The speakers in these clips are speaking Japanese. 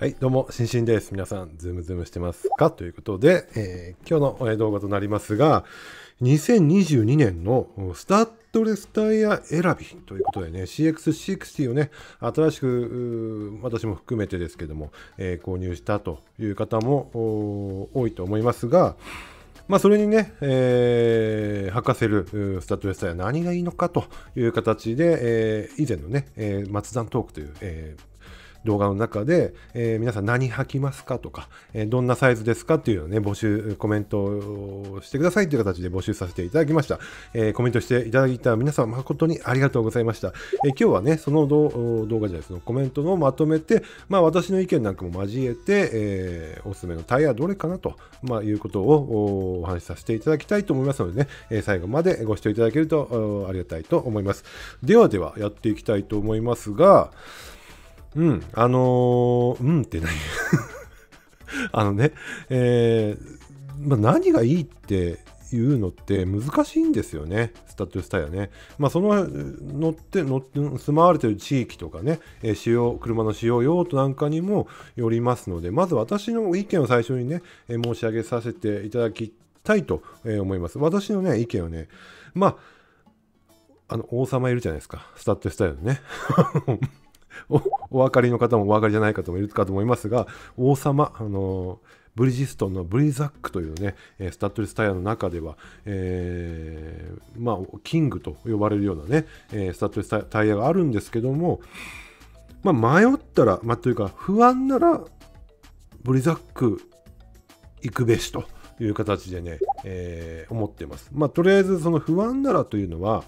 はい、どうも、しんしんです。皆さん、ズームズームしてますかということで、えー、今日の動画となりますが、2022年のスタッドレスタイヤ選びということでね、CX60 をね、新しく、私も含めてですけども、えー、購入したという方も多いと思いますが、まあ、それにね、えー、履かせるスタッドレスタイヤ何がいいのかという形で、えー、以前のね、えー、松山トークという、えー、動画の中で、えー、皆さん何履きますかとか、えー、どんなサイズですかっていうのをね、募集、コメントをしてくださいという形で募集させていただきました。えー、コメントしていただいた皆さん誠にありがとうございました。え今日はね、その動画じゃない、そのコメントのまとめて、まあ私の意見なんかも交えて、えおすすめのタイヤはどれかなと、まあ、いうことをお話しさせていただきたいと思いますのでね、え最後までご視聴いただけるとありがたいと思います。ではではやっていきたいと思いますが、うん、あのー、うんって何 あのね、えーまあ、何がいいっていうのって難しいんですよね、スタッドスタイルね。まあ、その乗って乗って住まわれてる地域とかね、えー、使用、車の使用用途なんかにもよりますので、まず私の意見を最初にね、えー、申し上げさせていただきたいと思います。私のね、意見はね、まあ、あの、王様いるじゃないですか、スタッドスタイルね。おお分かりの方もお分かりじゃない方もいるかと思いますが、王様、あのブリヂストンのブリザックというね、スタッドレスタイヤの中では、えー、まあ、キングと呼ばれるようなね、スタッドレスタイヤがあるんですけども、まあ、迷ったら、まあ、というか、不安なら、ブリザック行くべしという形でね、えー、思ってます。まあ、とりあえず、その不安ならというのは、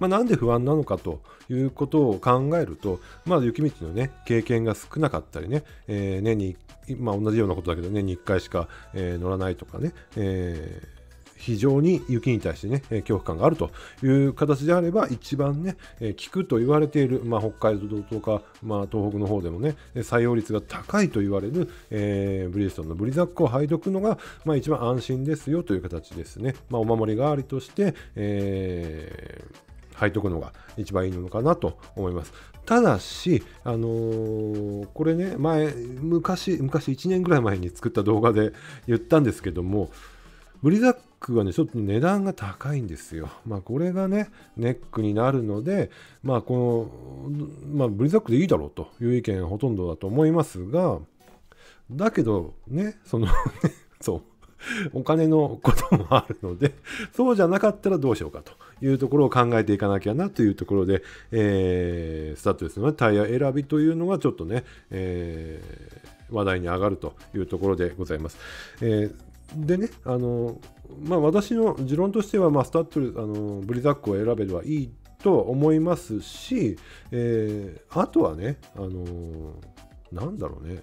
まあ、なんで不安なのかということを考えると、まあ、雪道のね、経験が少なかったりね、えー、年に、まあ、同じようなことだけど、年に1回しか、えー、乗らないとかね、えー非常に雪に対してね、恐怖感があるという形であれば、一番ね、効くと言われている、まあ、北海道とか、まあ、東北の方でもね、採用率が高いと言われる、えー、ブリヂストンのブリザックを拝読のが、まあ、一番安心ですよという形ですね。まあ、お守り代わりとして、えーいとくのが一番いいのかなと思います。ただし、あのー、これね、前、昔、昔1年ぐらい前に作った動画で言ったんですけども、ブリザックはね、ちょっと値段が高いんですよ。まあ、これがね、ネックになるので、まあ、この、まあ、ブリザックでいいだろうという意見ほとんどだと思いますが、だけど、ね、その そう、お金のこともあるので、そうじゃなかったらどうしようかと。いうところを考えていかなきゃなというところで、えー、スタートですのタイヤ選びというのがちょっとね、えー、話題に上がるというところでございます。えーでね、あのまあ、私の持論としては、まあ、スタッドあのブリザックを選べればいいと思いますし、えー、あとはね、あのなんだろうね、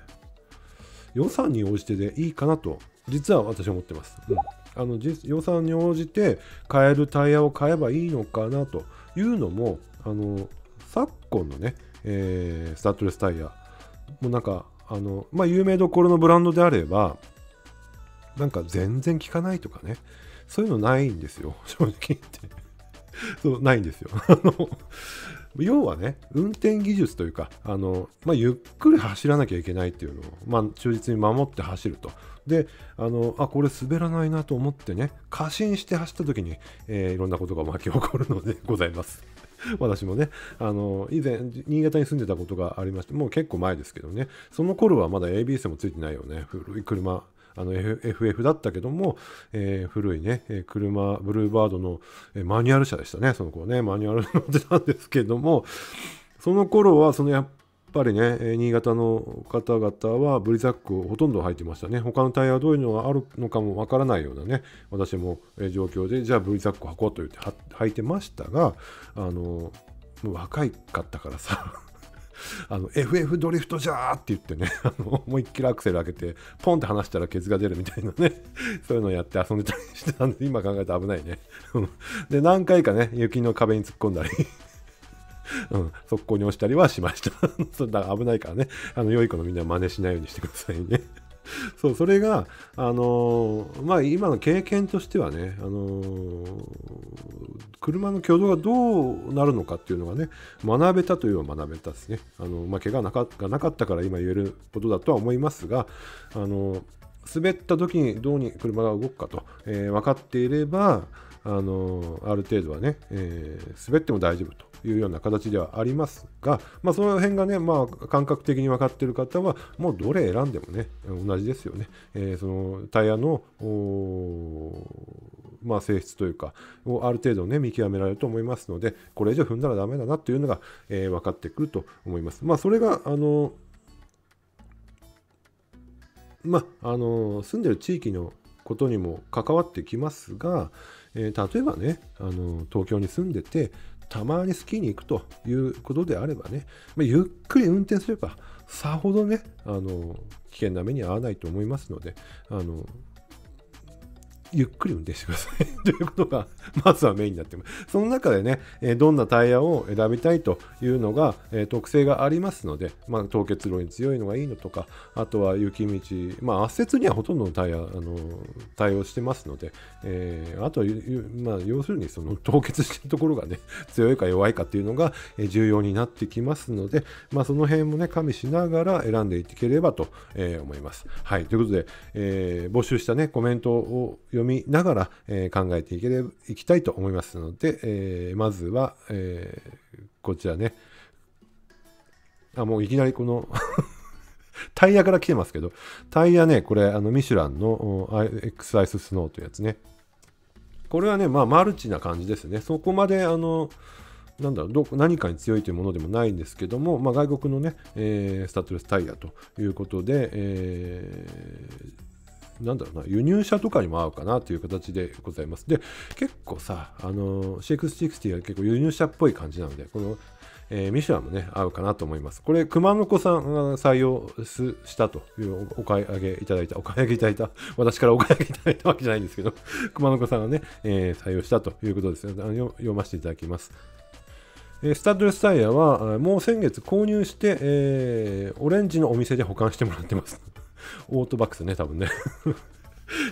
予算に応じてでいいかなと、実は私は思ってます。うんあの予算に応じて買えるタイヤを買えばいいのかなというのもあの昨今のね、えー、スタッドレスタイヤもうなんかあの、まあ、有名どころのブランドであればなんか全然効かないとかねそういうのないんですよ 正直言ってそうないんですよ あの要はね、運転技術というか、あのまあ、ゆっくり走らなきゃいけないっていうのを、まあ、忠実に守って走ると。であのあこれ滑らないなと思ってね過信して走った時に、えー、いろんなことが巻き起こるので ございます。私もね、あの、以前、新潟に住んでたことがありまして、もう結構前ですけどね、その頃はまだ ABS もついてないよね、古い車、あの、F、f だったけども、えー、古いね、車、ブルーバードの、えマニュアル車でしたね、その子ね、マニュアル乗ってたんですけども、その頃は、そのやっぱりね、新潟の方々はブリザックをほとんど履いてましたね。他のタイヤはどういうのがあるのかもわからないようなね、私も状況で、じゃあブリザックを履こうと言って履いてましたが、あの、もう若いかったからさ あの、FF ドリフトじゃーって言ってね、あの、思いっきりアクセル開けて、ポンって離したら傷が出るみたいなね、そういうのをやって遊んでたりしてたんで、今考えたら危ないねで、何回かね、雪の壁に突っ込んだりうん、速攻に押したりはしました。そだから危ないからね、あの、良い子のみんな真似しないようにしてくださいね。そう、それが、あのー、まあ、今の経験としてはね、あのー、車の挙動がどうなるのかっていうのがね、学べたというのは学べたですね。あのー、まあ、怪我なかがなかったから今言えることだとは思いますが、あの滑った時にどうに車が動くかと、え分かっていれば、あのある程度はね、え滑っても大丈夫と。いうような形ではありますが、まあ、その辺がね、まあ、感覚的に分かってる方は、もうどれ選んでもね、同じですよね。えー、そのタイヤの、まあ、性質というか、をある程度ね、見極められると思いますので、これ以上踏んだらダメだなというのが、えー、分かってくると思います。まあ、それが、あのまあ、あの住んでる地域のことにも関わってきますが、えー、例えばねあの東京に住んでてたまにスキーに行くということであればね、まあ、ゆっくり運転すれば、さほどね、あの、危険な目に遭わないと思いますので、あの、ゆっくり運転してください ということが、まずはメインになってます。その中でね、どんなタイヤを選びたいというのが、特性がありますので、まあ、凍結路に強いのがいいのとか、あとは雪道、まあ、圧雪にはほとんどのタイヤ、あの対応してますので、えー、あとは、まあ、要するにその凍結してるところがね、強いか弱いかっていうのが重要になってきますので、まあ、その辺もね、加味しながら選んでいければと思います。はい、ということで、えー、募集したね、コメントを読みみながら、え考えていければいきたいと思いますので、えまずは、えこちらね。あ、もういきなりこの タイヤから来てますけど、タイヤね、これ、あの、ミシュランの X アイススノーというやつね。これはね、まあ、マルチな感じですね。そこまで、あの、なんだろうど何かに強いというものでもないんですけども、まあ、外国のね、えー、スタッドレスタイヤということで、えーなんだろうな、輸入車とかにも合うかなという形でございます。で、結構さ、あの、クス6 0は結構輸入車っぽい感じなので、この、えー、ミシュランもね、合うかなと思います。これ、熊野子さんが採用したというお買い上げいただいた、お買い上げいただいた、私からお買い上げいただいたわけじゃないんですけど、熊野子さんがね、えー、採用したということですね。あの読ませていただきます。えスタッドレスタイヤはもう先月購入して、えー、オレンジのお店で保管してもらってますオートバックスね、多分ね。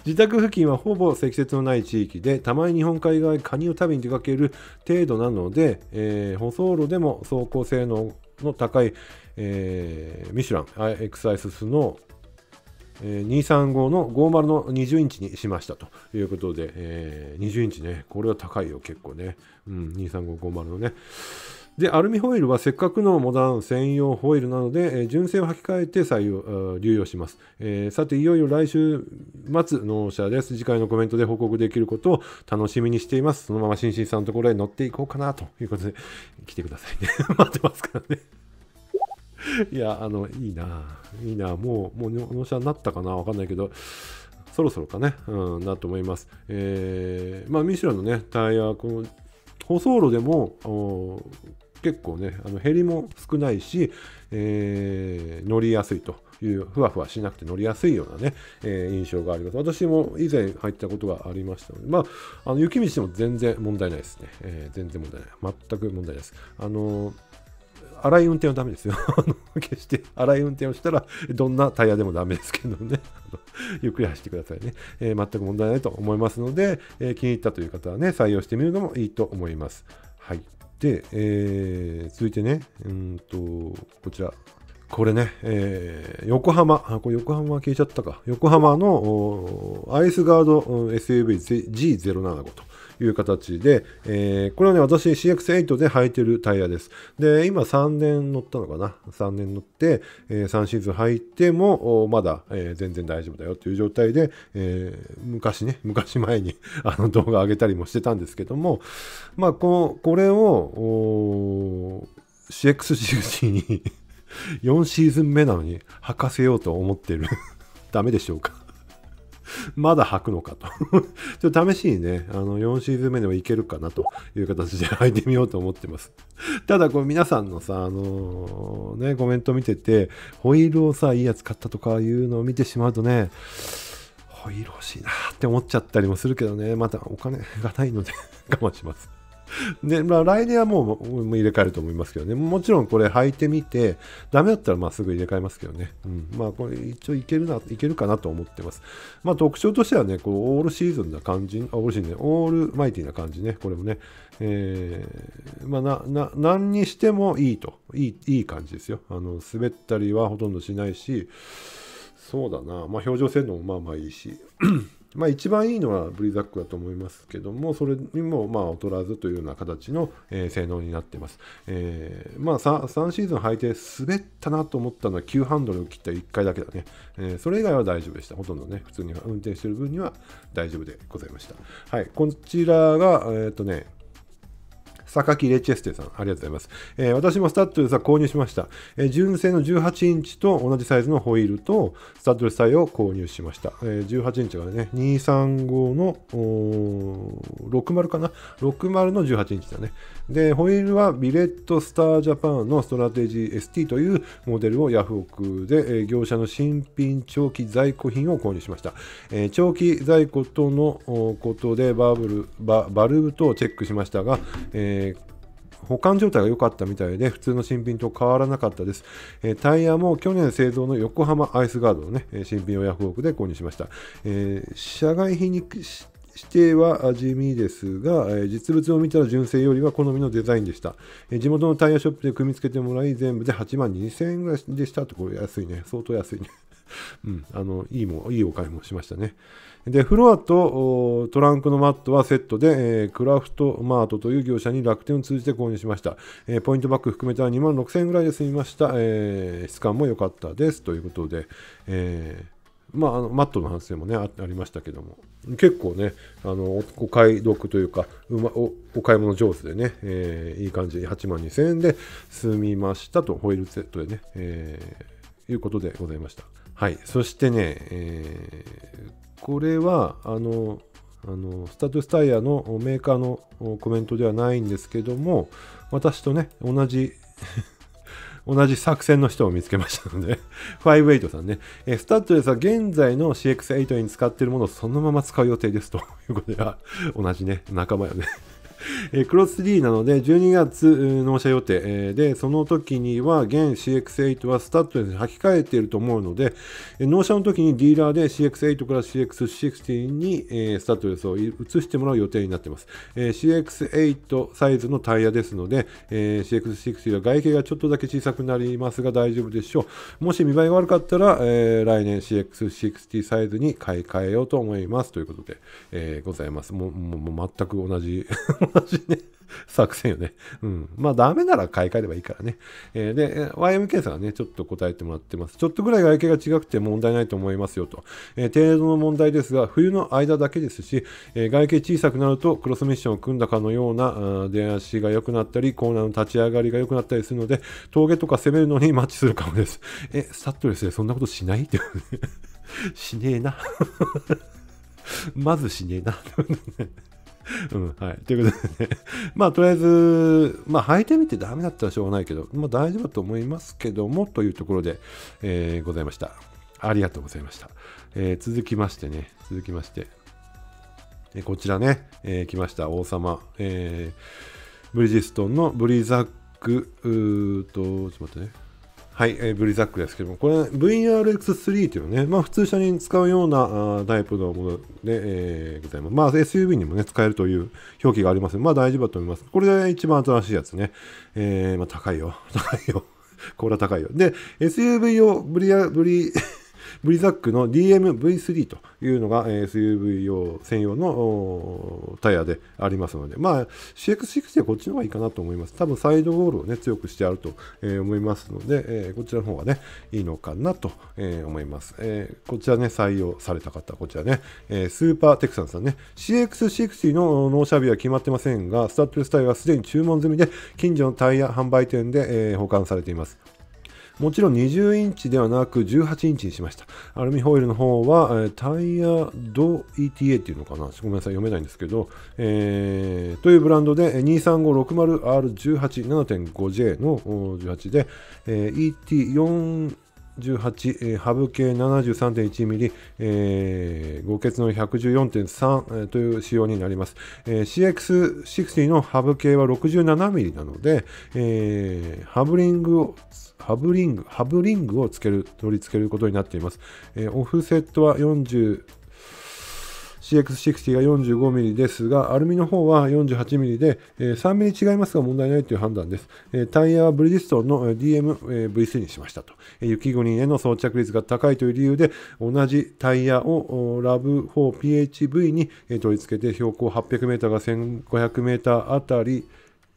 自宅付近はほぼ積雪のない地域で、たまに日本海側にカニを食べに出かける程度なので、えー、舗装路でも走行性能の高い、えー、ミシュランエ x i s スノの、えー、235の50の20インチにしましたということで、えー、20インチね、これは高いよ、結構ね。うん、23550のね。で、アルミホイルはせっかくのモダン専用ホイルなので、えー、純正を履き替えて採用、流用します、えー、さて、いよいよ来週末納車です。次回のコメントで報告できることを楽しみにしています。そのまま新進さんのところへ乗っていこうかなということで、来てくださいね。待ってますからねいや、あの、いいな、いいな、もう、もう納車になったかな、わかんないけど、そろそろかね、うん、なと思います。えー、まあ、ミシュランのね、タイヤ、この、舗装路でも結構ね、あの減りも少ないし、えー、乗りやすいという、ふわふわしなくて乗りやすいようなね、えー、印象があります。私も以前入ったことがありましたので、まあ、あの雪道でも全然問題ないですね。えー、全然問題ない。全く問題ないです。あのー荒い運転はダメですよ。決して荒い運転をしたら、どんなタイヤでもダメですけどね。ゆっくり走ってくださいね、えー、全く問題ないと思いますので、えー、気に入ったという方はね、採用してみるのもいいと思います。はい。で、えー、続いてね、うんと、こちら。これね、えー、横浜、あ、これ横浜消えちゃったか。横浜のアイスガード SUV G075 と。いう形で、えー、これはね、私 CX8 で履いてるタイヤです。で、今3年乗ったのかな ?3 年乗って、えー、3シーズン履いても、まだ、えー、全然大丈夫だよという状態で、え昔ね、昔前に あの動画上げたりもしてたんですけども、まあ、ここれを、c x 1 0に4 シーズン目なのに履かせようと思ってる ダメでしょうかまだ履くのかと ちょっと試しにね、あの、4シーズン目でもいけるかなという形で 履いてみようと思ってます。ただ、これ皆さんのさ、あのー、ね、コメント見てて、ホイールをさ、いいやつ買ったとかいうのを見てしまうとね、ホイール欲しいなって思っちゃったりもするけどね、またお金がないので 我慢します。で、まあ、来年はもう入れ替えると思いますけどね。もちろんこれ履いてみて、ダメだったらまあすぐ入れ替えますけどね。うん、まあこれ一応いけるな、いけるかなと思ってます。まあ特徴としてはね、こうオールシーズンな感じ、オールシーズンね、オールマイティな感じね、これもね。えー、まあな、な、何にしてもいいと。いい、いい感じですよ。あの、滑ったりはほとんどしないし、そうだな、まあ表情性能もまあまあいいし、まあ、一番いいのはブリザックだと思いますけども、それにもまあ劣らずというような形の、えー、性能になっています。えー、まあ 3, 3シーズン履いて滑ったなと思ったのは急ハンドルを切った1回だけだね、えー、それ以外は大丈夫でした。ほとんどね、普通に運転してる分には大丈夫でございました。はい、こちらが、えっ、ー、とね、坂木レチェステさん、ありがとうございます。えー、私もスタッドレスは購入しました。えー、純正の18インチと同じサイズのホイールと、スタッドレスタイを購入しました。えー、18インチがね、235の60かな ?60 の18インチだね。で、ホイールはビレットスタージャパンのストラテジー ST というモデルをヤフオクで、えー、業者の新品長期在庫品を購入しました。えー、長期在庫とのことでバブルバ、バルブ等をチェックしましたが、えーえ保管状態が良かったみたいで、普通の新品と変わらなかったです。えタイヤも去年製造の横浜アイスガードのね、新品をヤフオクで購入しました。えー、社外品に指定は地味ですが、え実物を見たら純正よりは好みのデザインでした、え地元のタイヤショップで組み付けてもらい、全部で8万2000円ぐらいでしたと、これ安いね。相当安いね。うん、あの、いいもいいお買い物しましたね。で、フロアとトランクのマットはセットで、えー、クラフトマートという業者に楽天を通じて購入しました。えー、ポイントバック含めたら2万6000円ぐらいで済みました。えー、質感も良かったです。ということで、えまあ、あのマットの反省もねあ、ありましたけども、結構ね、あのおお買い得というか、うまお、お買い物上手でね、えいい感じ、8万2000円で済みましたと、ホイールセットでね、えいうことでございました。はい。そしてね、えー、これはあのあのスタッドスタイヤのメーカーのコメントではないんですけども私とね同じ 同じ作戦の人を見つけましたので58さんね、えスタッドレスは現在の CX8 に使っているものをそのまま使う予定ですということで、同じね、仲間よねえクロス3なので、12月納車予定、で、その時には、現 CX8 はスタッドに履き替えていると思うので、納車の時にディーラーで CX8 から CX60 に、えスタッドレスを移してもらう予定になっています。え CX8 サイズのタイヤですので、え CX60 は外形がちょっとだけ小さくなりますが大丈夫でしょう。もし見栄えが悪かったら、え来年 CX60 サイズに買い替えようと思いますということで、えございます。もうもう全く同じ同じね、作戦よね。うん。まあ、ダメなら買い替えればいいからね。えー、で、YMK さんはね、ちょっと答えてもらってます。ちょっとぐらい外形が違くて問題ないと思いますよと。えー、程度の問題ですが、冬の間だけですし、えー、外形小さくなるとクロスミッションを組んだかのような出足が良くなったり、コーナーの立ち上がりが良くなったりするので、峠とか攻めるのにマッチするかもです。え、サットレスでそんなことしないって しねえな まずしねえな うん、はい。ということでね、まあ、とりあえず、まあ、履いてみてダメだったらしょうがないけど、まあ、大丈夫だと思いますけども、というところで、えー、ございました。ありがとうございました。えー、続きましてね、続きまして、えー、こちらね、えー、来ました、王様、えー、ブリヂストンのブリザック、うーと、ちょっと待ってね。はい、えー、ブリザックですけども、これ、VRX3 というね、まあ、普通車に使うようなあタイプのもので、えー、ございます。まあ、SUV にもね、使えるという表記がありますまあ、大丈夫だと思います。これが一番新しいやつね。えー、まあ、高いよ。高いよ。これは高いよ。で、SUV をブリア、ブリ、ブリザックの DMV3 というのが、え SUV 用専用のタイヤでありますので、まあ、CX60 はこっちの方がいいかなと思います。多分サイドウォールをね、強くしてあると、え思いますので、えこちらの方がね、いいのかなと、え思います、えこちらね、採用された方、こちらね、えスーパーテクサンさんね、CX60 の納車日は決まってませんが、スタッドレスタイヤはすでに注文済みで、近所のタイヤ販売店で、え保管されています。もちろん20インチではなく18インチにしました。アルミホイルの方は、タイヤド ETA っていうのかなごめんなさい、読めないんですけど、えー、というブランドで 23560R18 7.5J の18で、えー、ET4 18、ハブ73.1ミリ、えー、合結の114.3という仕様になります。えー、CX60 のハブ系は67ミリなので、えー、ハブリングをハブリング、ハブリングをつける、取り付けることになっています。えー、オフセットは40、CX60 が 45mm ですが、アルミの方は 48mm で、えー、3mm 違いますが問題ないという判断です。えー、タイヤはブリヂストンの DM-V3 にしましたと。えー、雪国への装着率が高いという理由で、同じタイヤをラブ 4PHV に取り付けて標高 800m が 1500m あたり、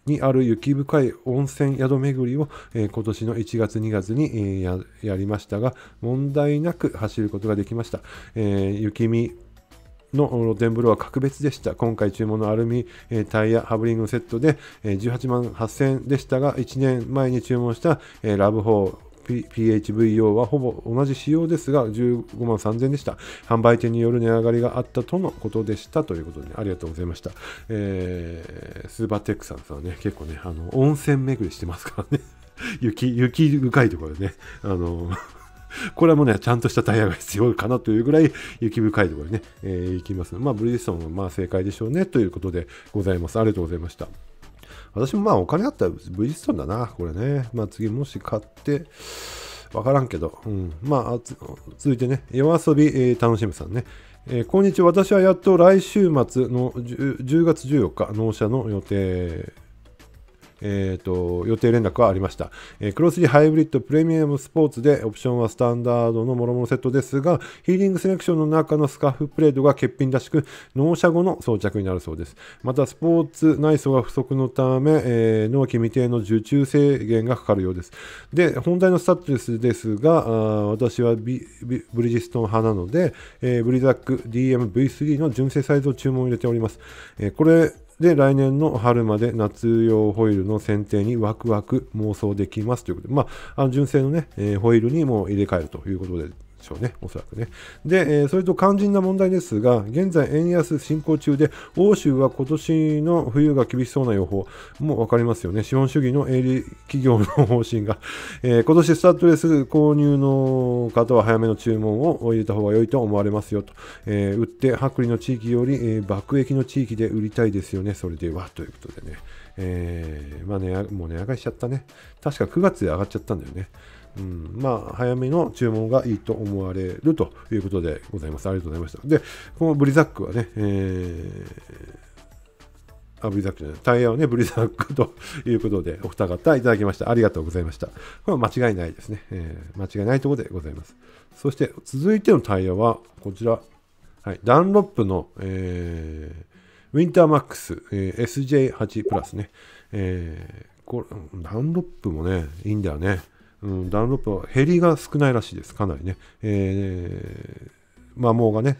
にある雪深い温泉宿巡りを、えー、今年の1月2月に、えー、やりましたが問題なく走ることができました、えー、雪見の露天風呂は格別でした。今回注文のアルミ、えタイヤ、ハブリングセットで、え18万8000円でしたが、1年前に注文した、えラブホー、PHVO はほぼ同じ仕様ですが15万3000でした。販売店による値上がりがあったとのことでしたということで、ありがとうございました。えー、スーパーテックさんさんはね、結構ね、あの、温泉巡りしてますからね。雪、雪深いところでね、あのこれはもうね、ちゃんとしたタイヤが必要かなというぐらい 雪深いところにね、えー、行きます。まあ、ブリヂストンはまあ正解でしょうねということでございます。ありがとうございました。私もまあお金あったらブリヂストンだな、これね。まあ次もし買って、わからんけど、うん。まあ、続いてね、夜遊び、え楽しむさんね。えー、こんにちは。私はやっと来週末の 10, 10月14日、納車の予定えーと、予定連絡はありました、えー、クロスリーハイブリッドプレミアムスポーツでオプションはスタンダードのもろもろセットですがヒーリングセレクションの中のスカフプレートが欠品らしく納車後の装着になるそうですまたスポーツ内装が不足のため、えー、納期未定の受注制限がかかるようですで本題のスタッスですがあ私はビブリヂストン派なので、えー、ブリザック DM V3 の純正サイズを注文入れております、えー、これで、来年の春まで夏用ホイールの剪定にワクワク妄想できますということで、まあ、あの純正のね、えー、ホイールにも入れ替えるということでしょうね、おそらくね。で、えー、それと肝心な問題ですが、現在円安進行中で、欧州は今年の冬が厳しそうな予報、も分かりますよね、資本主義の営利企業の方針が、えー、今年スタッドレス購入の方は早めの注文を入れた方が良いと思われますよと、えー、売って薄利の地域より、えー、爆益の地域で売りたいですよね、それではということでね。えー、まあね、もう値上がりしちゃったね。確か9月で上がっちゃったんだよね。うん、まあ、早めの注文がいいと思われるということでございます。ありがとうございました。で、このブリザックはね、えー、あ、ブリザックじゃない。タイヤをね、ブリザックということで、お二方いただきました。ありがとうございました。これは間違いないですね。えー、間違いないところでございます。そして、続いてのタイヤは、こちら。はい、ダンロップの、えー、ウィンターマックス、えー、SJ8 プラスね。えー、これ、ダンロップもね、いいんだよね。うん、ダウンロップは減りが少ないらしいです。かなりね。えー、摩耗がね、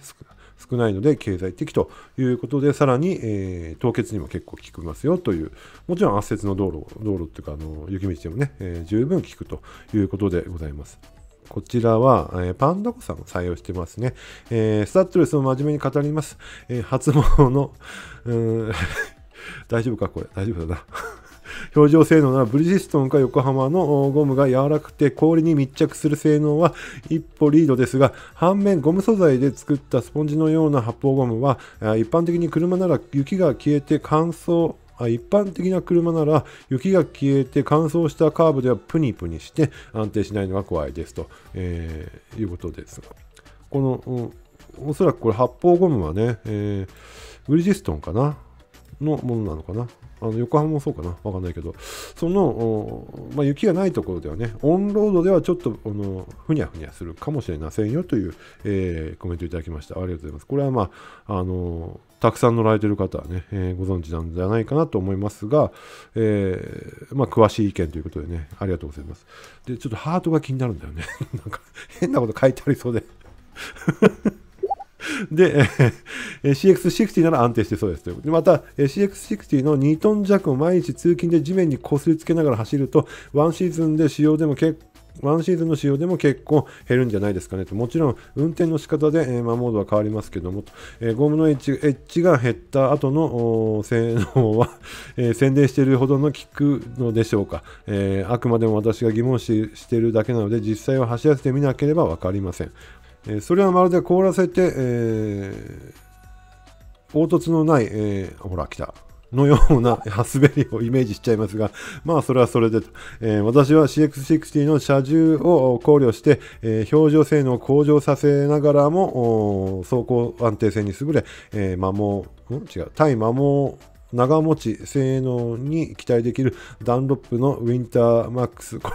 少ないので経済的ということで、さらに、えー、凍結にも結構効きますよという、もちろん圧雪の道路、道路っていうか、あの雪道でもね、えー、十分効くということでございます。こちらは、えー、パンダコさんを採用してますね。えー、スタッドレスを真面目に語ります。えー、初詣の、うん 大丈夫かこれ。大丈夫だな表情性能ならブリヂストンか横浜のゴムが柔らかくて氷に密着する性能は一歩リードですが、反面ゴム素材で作ったスポンジのような発泡ゴムは、一般的に車なら雪が消えて乾燥、一般的な車なら雪が消えて乾燥したカーブではプニプニして安定しないのが怖いですと、えー、いうことです。この、おそらくこれ発泡ゴムはね、えー、ブリヂストンかなのものなのかなあの横浜もそうかな、わかんないけど、その、まあ、雪がないところではね、オンロードではちょっとあのふにゃふにゃするかもしれませんよという、えー、コメントいただきました。ありがとうございます。これはまあ、あのたくさん乗られてる方はね、えー、ご存知なんじゃないかなと思いますが、えー、まあ、詳しい意見ということでね、ありがとうございます。で、ちょっとハートが気になるんだよね。なんか変なこと書いてありそうでで、えー、CX60 なら安定してそうですということで、また、えー、CX60 の2トン弱を毎日通勤で地面にこすりつけながら走ると、ワンシーズンで使用でも結構ワンシーズンの使用でも結構減るんじゃないですかねと。もちろん、運転の仕方で、えー、まあ、モードは変わりますけども、えー、ゴムのエッジエッジが減った後の性能は、えー、宣伝しているほどの効くのでしょうか、えあくまでも私が疑問視しているだけなので、実際は走らせてみなければ分かりません。えそれはまるで凍らせて、え凹凸のない、えほら来たのような滑りをイメージしちゃいますが、まあそれはそれでえー、私は CX60 の車重を考慮して、えー、表情性能を向上させながらも、走行安定性に優れ、えー、摩耗、違う、対摩耗長持ち性能に期待できるダンロップのウィンターマックス。これ、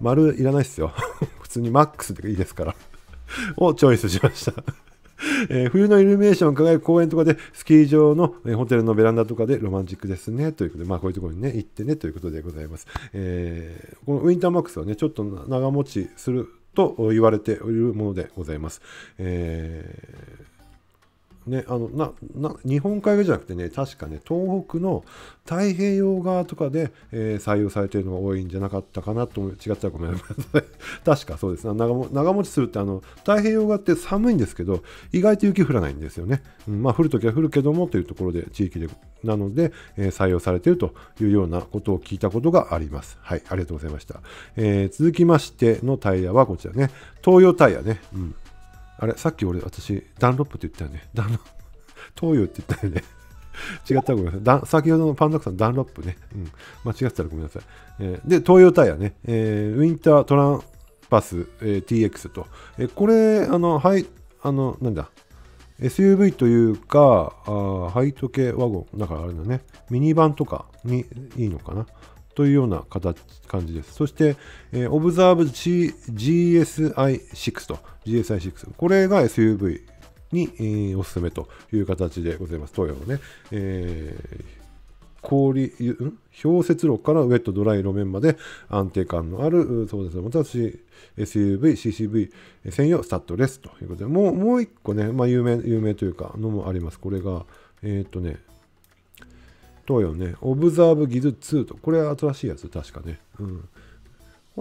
丸いらないっすよ。普通にマックスでいいですから。をチョイスしました。えー、冬のイルミネーション輝く公園とかで、スキー場の、えー、ホテルのベランダとかでロマンチックですね。ということで、まあこういうところにね、行ってね、ということでございます。えー、このウィンターマックスはね、ちょっと長持ちすると言われているものでございます。えーね、あのなな日本海側じゃなくてね、確かね、東北の太平洋側とかで、えー、採用されているのが多いんじゃなかったかなと思い、違ったらごめんなさい。確かそうですね長も。長持ちするってあの、太平洋側って寒いんですけど、意外と雪降らないんですよね。うん、まあ、降るときは降るけどもというところで、地域で、なので、えー、採用されているというようなことを聞いたことがあります。はい、ありがとうございました。えー、続きましてのタイヤはこちらね、東洋タイヤね。うんあれさっき俺、私、ダンロップって言ったよね。ダンロップ。東洋って言ったよね。違ったらごめんなさい。先ほどのパンダクさん、ダンロップね。うん。間違ってたらごめんなさい。えー、で、東洋タイヤね。えー、ウィンタートランパス、えー、TX と。えこれ、あの、はい、あの、なんだ。SUV というか、あハイト系ワゴン、だからあれだね、ミニバンとかにいいのかな。というような形感じです。そして、えー、o b s e r GSI6 と GSI6。これが SUV に、えー、おすすめという形でございます。東洋のね。えー氷、氷雪路からウェットドライ路面まで安定感のある、そうですね、私、SUV、CCV 専用スタッドレスということで、もう、もう一個ね、まあ、有名、有名というか、のもあります。これが、えっ、とね、東洋ね、オブザーブギズ2と、これは新しいやつ、確かね。うん。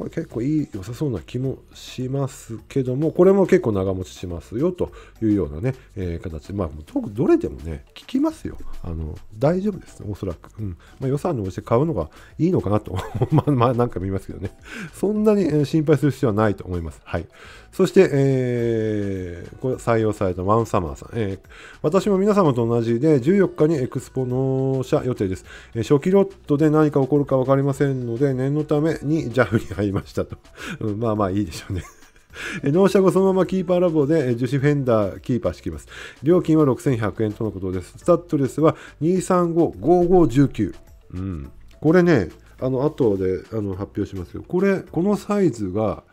結構いい良さそうな気もしますけども、これも結構長持ちしますよというようなね、えー、形。まあ、特どれでもね、効きますよ。あの、大丈夫です、ね、おそらく。うん。まあ、予算に応じて買うのがいいのかなと。まあ、まあ、なんか見ますけどね。そんなに心配する必要はないと思います。はい。そして、えー、これ採用されたワンサマーさん。えー、私も皆様と同じで、14日にエクスポ納車予定です。え初期ロットで何か起こるかわかりませんので、念のために JAF に買いましたと。まあまあいいでしょうね。納車後そのままキーパーラボで樹脂フェンダーキーパー敷きます。料金は6100円とのことです。スタッドレスは2355519。うん。これね、あの後であの発表しますけど、これ、このサイズが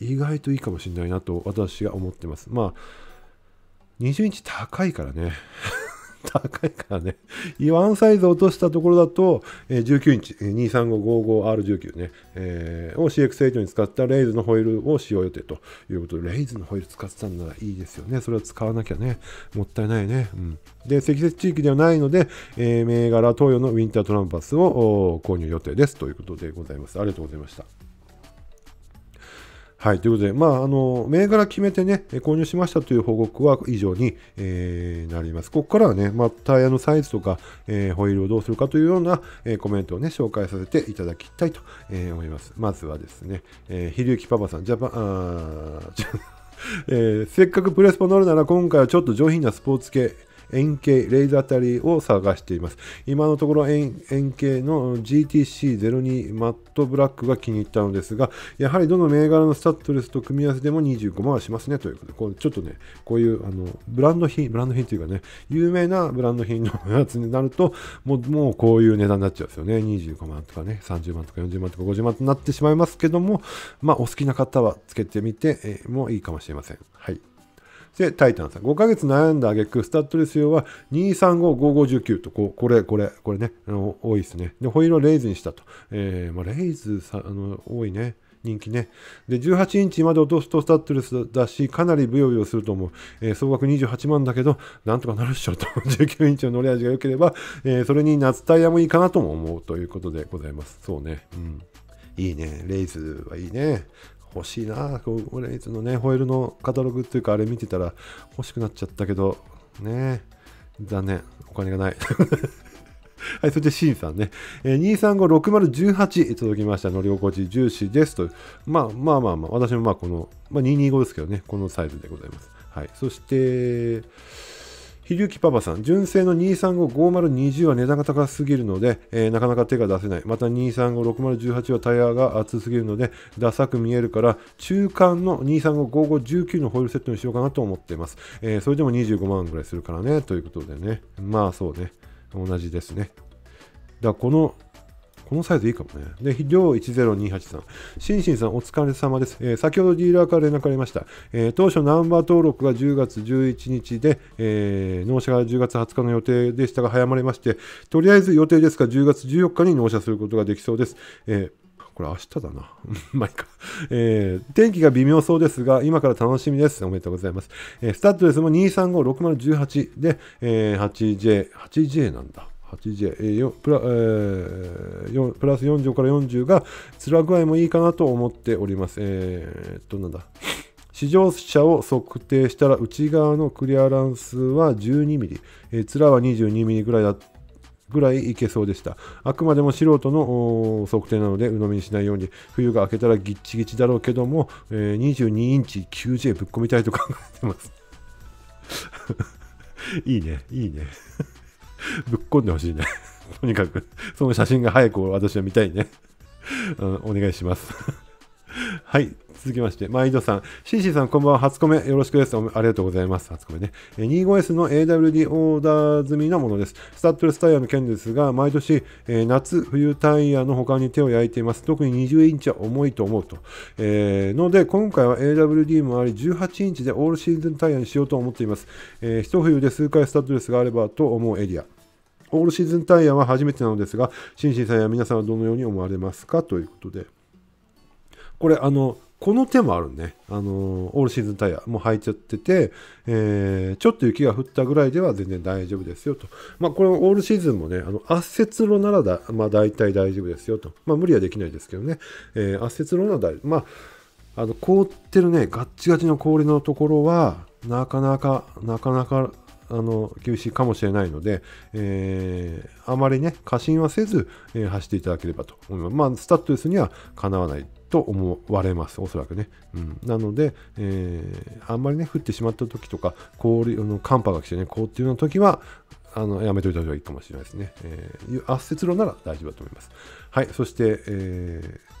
意外といいかもしれないなと私が思ってます。まあ、20インチ高いからね。高いからね。ワンサイズ落としたところだと、えー、19インチ、23555R19 ね、えー、を CX8 に使ったレイズのホイールを使用予定ということで、レイズのホイール使ってたんならいいですよね。それは使わなきゃね、もったいないね。うん、で、積雪地域ではないので、えー、銘柄東洋のウィンタートランパスを購入予定ですということでございます。ありがとうございました。はい、ということで、まあ、あの、銘柄決めてね、購入しましたという報告は以上に、えー、なります。ここからはね、まあ、タイヤのサイズとか、えー、ホイールをどうするかというような、えー、コメントをね、紹介させていただきたいと、え思います。まずはですね、えー、ひりゆきパパさん、ジャパン、あ えー、せっかくプレスポ乗るなら今回はちょっと上品なスポーツ系、円形レイズあたりを探しています。今のところ円形の GTC02 マットブラックが気に入ったのですが、やはりどの銘柄のスタッドレスと組み合わせでも25万はしますねということで、こうちょっとね、こういうあのブランド品、ブランド品というかね、有名なブランド品のやつになると、もうもうこういう値段になっちゃうんですよね。25万とかね、30万とか40万とか50万となってしまいますけども、まあお好きな方はつけてみてもいいかもしれません。はい。で、タイタンさん。5ヶ月悩んだ挙句スタッドレス用は2355519と、ここれ、これ、これね、あの多いですね。で、ホイールをレイズにしたと。えー、まあ、レイズさ、あの、多いね。人気ね。で、18インチまで落とすとスタッドレスだし、かなりブヨブヨすると思う。えー、総額28万だけど、なんとかなるっしょと。19 インチの乗り味が良ければ、えー、それに夏タイヤもいいかなとも思うということでございます。そうね。うん。いいね。レイズはいいね。欲しいなこう俺いつのねホイールのカタログっていうかあれ見てたら欲しくなっちゃったけどね残念お金がない はい、そして C さんね、えー、2356018届きました。乗り心地重視ですと。まあまあまあまあ、私もまあこの、まあ、225ですけどね、このサイズでございます。はい、そして、ひりきパパさん、純正の2355020は値段が高すぎるので、えー、なかなか手が出せない。また2356018はタイヤが厚すぎるので、ダサく見えるから、中間の2355519のホイールセットにしようかなと思っています。えー、それでも25万ぐらいするからね、ということでね。まあそうね。同じですね。だこのこのサイズいいかもね。で、量10283。シンシンさん、お疲れ様です。えー、先ほどディーラーから連絡ありました。えー、当初ナンバー登録が10月11日で、えー、納車が10月20日の予定でしたが早まりまして、とりあえず予定ですが10月14日に納車することができそうです。えーこれ明日だな。まあいいか。えー、天気が微妙そうですが、今から楽しみです。おめでとうございます。えー、スタッドレスも2356018で、えー、8J、8J なんだ。8J、えープラえー、プラス40から40が面具合もいいかなと思っております。えー、っと、なんだ。試乗車を測定したら内側のクリアランスは1 2ミリ、えー、面は2 2ミリぐらいだぐらいいけそうでした。あくまでも素人の測定なので鵜呑みにしないように、冬が明けたらギッチギチだろうけども、えー、22インチ 9J ぶっ込みたいと考えてます。いいね、いいね。ぶっこんでほしいね。とにかく、その写真が早く私は見たいね。うん、お願いします。はい。続きまして、毎度さん、シーシーさん、こんばんは。初コメ、よろしくです。ありがとうございます。初コメね。え 25S の AWD オーダー済みなものです。スタッドレスタイヤの件ですが、毎年、えー、夏、冬タイヤの他に手を焼いています。特に20インチは重いと思うと。えー、ので、今回は AWD もあり、18インチでオールシーズンタイヤにしようと思っています。えー、一冬で数回スタッドレスがあればと思うエリア。オールシーズンタイヤは初めてなのですが、シンシンさんや皆さんはどのように思われますかということで。これ、あの、この手もあるね。あのー、オールシーズンタイヤも履いちゃってて、えー、ちょっと雪が降ったぐらいでは全然大丈夫ですよと。まあ、これオールシーズンもね、あの、圧雪路ならだ、まあ、大体大丈夫ですよと。まあ、無理はできないですけどね。えー、圧雪路なら大丈夫。まあ、あの、凍ってるね、ガッチガチの氷のところは、なかなか、なかなかあの休止かもしれないので、えー、あまりね、過信はせず、えー、走っていただければと思います。まあ、スタッドレスにはかなわないと思われます、おそらくね。うん、なので、えー、あんまりね、降ってしまった時とか、氷、の寒波が来てね、凍っていうな時は、あのやめといた方がいいかもしれないですね。えー、圧雪路なら大丈夫だと思います。はい、そして、えー、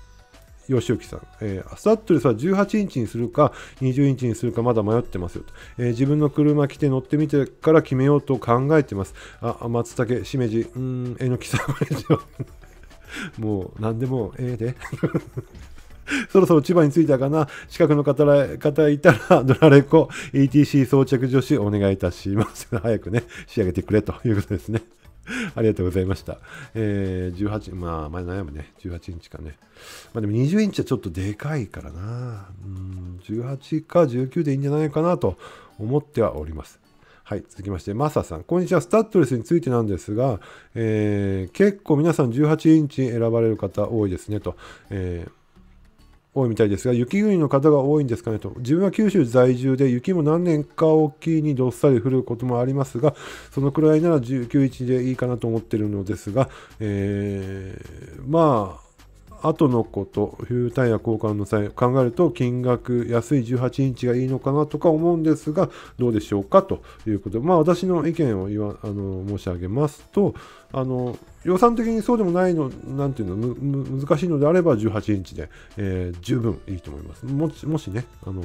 義行さん、えー、スタッドレスは18インチにするか、20インチにするか、まだ迷ってますよと、えー、自分の車来て乗ってみてから決めようと考えてます。あ、松茸、しめじ、うん、えのきさん、もう、何でも、ええで。そろそろ千葉に着いたかな近くの方方いたら、ドラレコ ETC 装着助手お願いいたします。早くね、仕上げてくれということですね。ありがとうございました。えー、18、まあ、前悩むね。18インチかね。まあでも20インチはちょっとでかいからな。うん、18か19でいいんじゃないかなと思ってはおります。はい、続きまして、マサさん。こんにちは。スタッドレスについてなんですが、えー、結構皆さん18インチ選ばれる方多いですねと。えー多いみたいですが、雪国の方が多いんですかねと。自分は九州在住で、雪も何年かおきにどっさり降ることもありますが、そのくらいなら19日でいいかなと思ってるのですが、えー、まあ、後のこと、冬タイヤ交換の際、考えると金額、安い18インチがいいのかなとか思うんですが、どうでしょうかということ。まあ、私の意見を言わあの申し上げますと、あの、予算的にそうでもないの、なんていうの、難しいのであれば18インチで、えー、十分いいと思います。もしもしね、あの、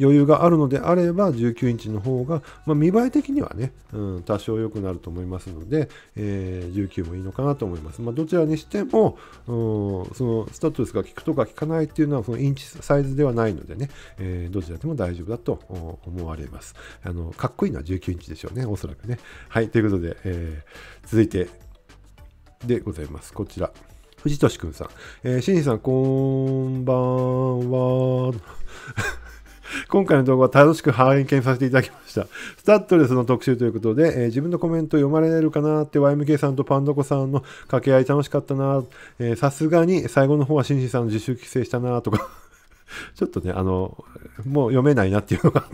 余裕があるのであれば19インチの方が、まあ、見栄え的にはね、うん、多少良くなると思いますので、えー、19もいいのかなと思います。まあ、どちらにしても、うん、そのスタッドレスが効くとか効かないっていうのはそのインチサイズではないのでね、えー、どちらでも大丈夫だと思われますあの。かっこいいのは19インチでしょうね、おそらくね。はい、ということで、えー、続いてでございます。こちら。藤俊くんさん。えー、しんさん、こんばんは。今回の動画は楽しく拝見させていただきました。スタッドレスの特集ということで、えー、自分のコメント読まれるかなって YMK さんとパンダコさんの掛け合い楽しかったな。さすがに最後の方はシンさんの自主規制したなとか ちょっとね、あの、もう読めないなっていうのが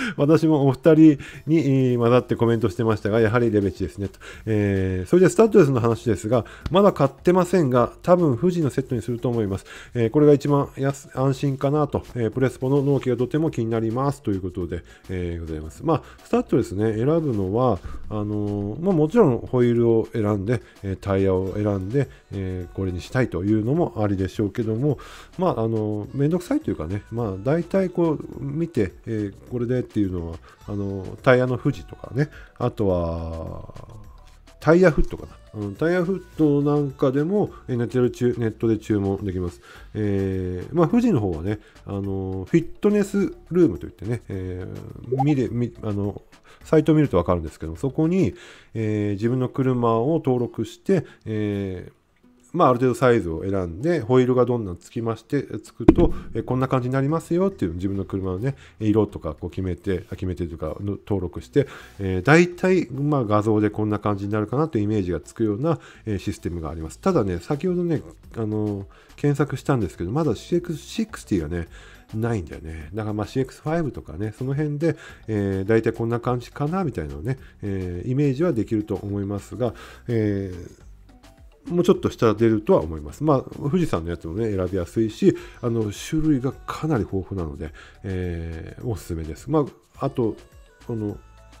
私もお二人に混ざってコメントしてましたが、やはりレベチですねと。えー、それでスタッドレスの話ですが、まだ買ってませんが、多分富士のセットにすると思います。えー、これが一番安安心かなと、えー、プレスポの納期がとても気になりますということで、えー、ございます。まあ、スタッドレスね、選ぶのは、あのまあ、もちろんホイールを選んで、えタイヤを選んで、えこれにしたいというのもありでしょうけども、まあ、あのめんどくさいというかね、まあ、大体こう見て、えこれでっていうのは、あの、タイヤの富士とかね、あとは、タイヤフットかな。うん、タイヤフットなんかでもネットで注ネットで注文できます。えー、まあ、富士の方はね、あのフィットネスルームといってね、えー、見れ見あのサイトを見ると分かるんですけどそこに、えー、自分の車を登録して、えーまあ、ある程度サイズを選んで、ホイールがどんどんつきまして、つくと、えこんな感じになりますよっていう自分の車のね、色とかこう決めて、決めてというか、登録して、えー、大体、まあ、画像でこんな感じになるかなというイメージがつくような、えシステムがあります。ただね、先ほどね、あの検索したんですけど、まだ CX60 がね、ないんだよね。だからまあ CX5 とかね、その辺で、えー、大体こんな感じかなみたいなね、えー、イメージはできると思いますが、えーもうちょっと下出るとは思います。まあ、富士山のやつもね、選びやすいし、あの、種類がかなり豊富なので、えー、おすすめです。まあ、あと、この、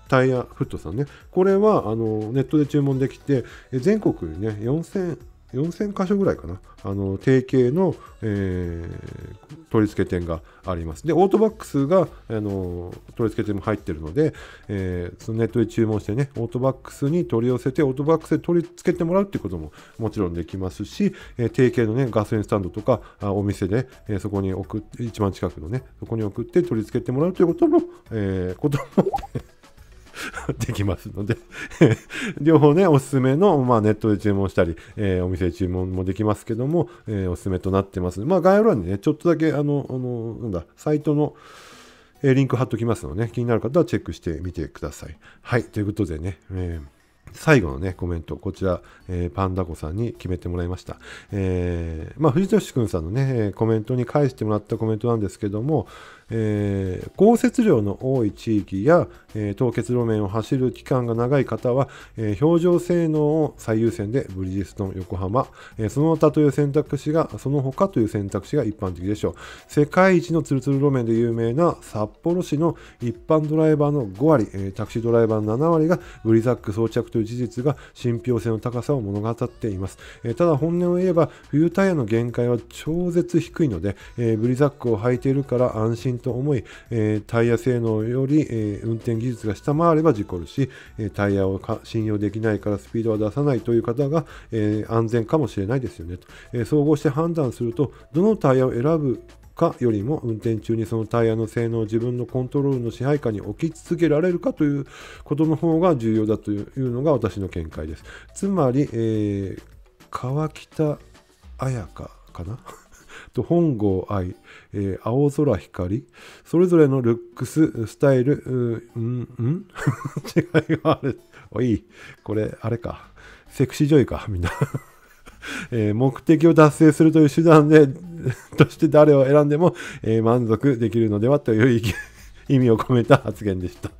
タイヤフットさんね、これは、あの、ネットで注文できて、全国にね、4000、4000箇所ぐらいかな、あの提携の、えー、取り付け店があります。で、オートバックスが、あの取り付け店も入ってるので、えー、そのネットで注文してね、オートバックスに取り寄せて、オートバックスで取り付けてもらうっていうことももちろんできますし、えー、提携のね、ガソリンスタンドとか、あお店で、えー、そこに送って、一番近くのね、そこに送って取り付けてもらうということも、えー、ことも できますので 両方ね、おすすめの、まあ、ネットで注文したり、えー、お店で注文もできますけども、えー、おすすめとなってますまあ、概要欄にね、ちょっとだけ、あの、あのなんだ、サイトの、えー、リンク貼っときますので、ね、気になる方はチェックしてみてください。はい、ということでね、えー最後のね、コメント、こちら、えー、パンダ子さんに決めてもらいました。えー、まあ、藤くんさんのね、コメントに返してもらったコメントなんですけども、えー、降雪量の多い地域や、えー、凍結路面を走る期間が長い方は、えー、表情性能を最優先でブリヂストン横浜、えその他という選択肢が、その他という選択肢が一般的でしょう。世界一のツルツル路面で有名な札幌市の一般ドライバーの5割、えタクシードライバーの7割がブリザック装着という事実が信憑性の高さを物語っています。えただ本音を言えば、冬タイヤの限界は超絶低いので、えブリザックを履いているから安心品と思い、えタイヤ性能より、え運転技術が下回れば事故るし、えタイヤを信用できないからスピードは出さないという方が、え安全かもしれないですよねと、え総合して判断するとどのタイヤを選ぶかよりも運転中にそのタイヤの性能を自分のコントロールの支配下に置き続けられるかということの方が重要だというのが私の見解です。つまり、えー、川北彩香かな と本郷愛えー、青空光、それぞれのルックス、スタイル、うん、うん 違いがある。おい、これ、あれか。セクシー女優か、みんな えー、目的を達成するという手段で として誰を選んでも、えー、満足できるのではという意味を込めた発言でした。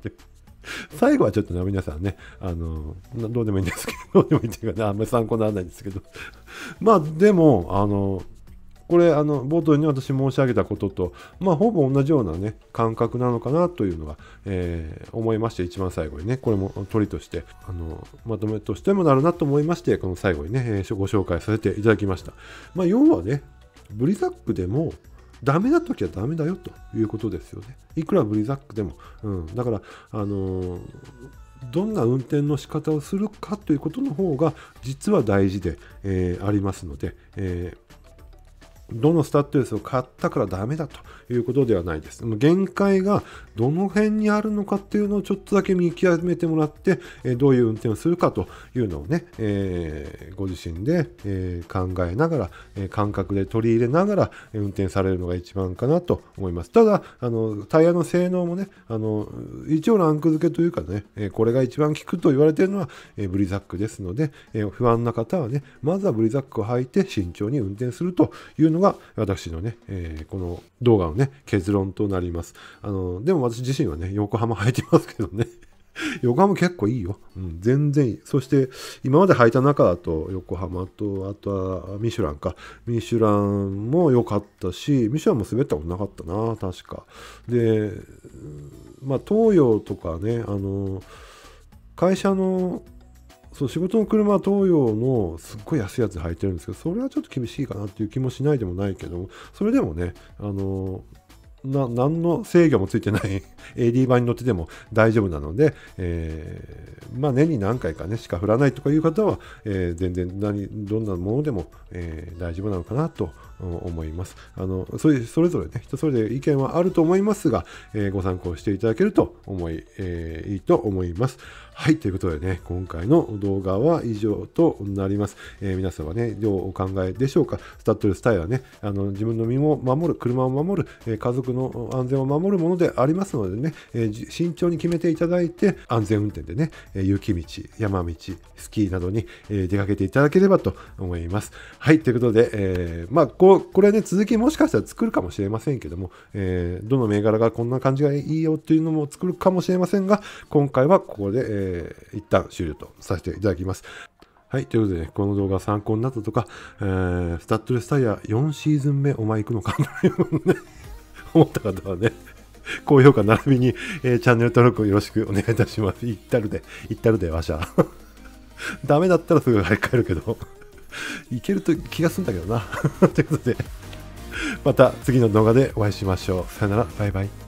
最後はちょっとね、皆さんね、あの、どうでもいいんですけど、どうでもいいっていうかね、あんまり参考にならないんですけど。まあ、でも、あの、これあの冒頭に私申し上げたことと、まあ、ほぼ同じような、ね、感覚なのかなというのが、えー、思いまして一番最後にねこれも鳥としてあのまとめとしてもなるなと思いましてこの最後にね、えー、ご紹介させていただきました、まあ、要はねブリザックでもダメな時はダメだよということですよねいくらブリザックでも、うん、だからあのーどんな運転の仕方をするかということの方が実は大事で、えー、ありますので、えーどのスタッドレスを買ったからダメだということではないです。限界がどの辺にあるのかっていうのをちょっとだけ見極めてもらって、どういう運転をするかというのをね、えー、ご自身で、えー、考えながら、え感覚で取り入れながら運転されるのが一番かなと思います。ただ、あのタイヤの性能もね、あの一応ランク付けというかね、えこれが一番効くと言われているのは、えブリザックですので、え不安な方はね、まずはブリザックを履いて慎重に運転するというののが私のね、えー、この動画のね、結論となります。あの、でも私自身はね、横浜履いてますけどね。横浜結構いいよ。うん、全然いい。そして、今まで履いた中だと、横浜と、あとはミシュランか。ミシュランも良かったし、ミシュランも滑ったことなかったな、確か。で、まあ、東洋とかね、あの、会社のそう仕事の車は東洋のすっごい安いやつ履いてるんですけどそれはちょっと厳しいかなっていう気もしないでもないけどそれでもねあのな何の制御もついてない AD 版に乗ってても大丈夫なので、えー、まあ年に何回かねしか振らないとかいう方は、えー、全然何どんなものでも、えー、大丈夫なのかなと思います。あのそれそれぞれね人それぞれ意見はあると思いますが、えご参考していただけると思い、えいいと思います。はい、ということでね、今回の動画は以上となります。えー、皆様ね、どうお考えでしょうか。スタッドレスタイヤね、あの自分の身も守る、車を守る、えー、家族の安全を守るものでありますのでね、えー、慎重に決めていただいて、安全運転でね、え雪道、山道、スキーなどに、え出かけていただければと思います。はい、ということで、えまあ、ここれはね、続きもしかしたら作るかもしれませんけども、えどの銘柄がこんな感じがいいよっていうのも作るかもしれませんが、今回はここで、ええー、一旦終了とさせていただきます。はい。ということで、ね、この動画参考になったとか、えー、スタッドレスタイヤ4シーズン目お前行くのかと 思った方はね、高評価並びに、えー、チャンネル登録をよろしくお願いいたします。行ったるで、行ったるで、わしゃ。ダメだったらすぐ帰るけど、いけると気がするんだけどな。ということで、また次の動画でお会いしましょう。さよなら、バイバイ。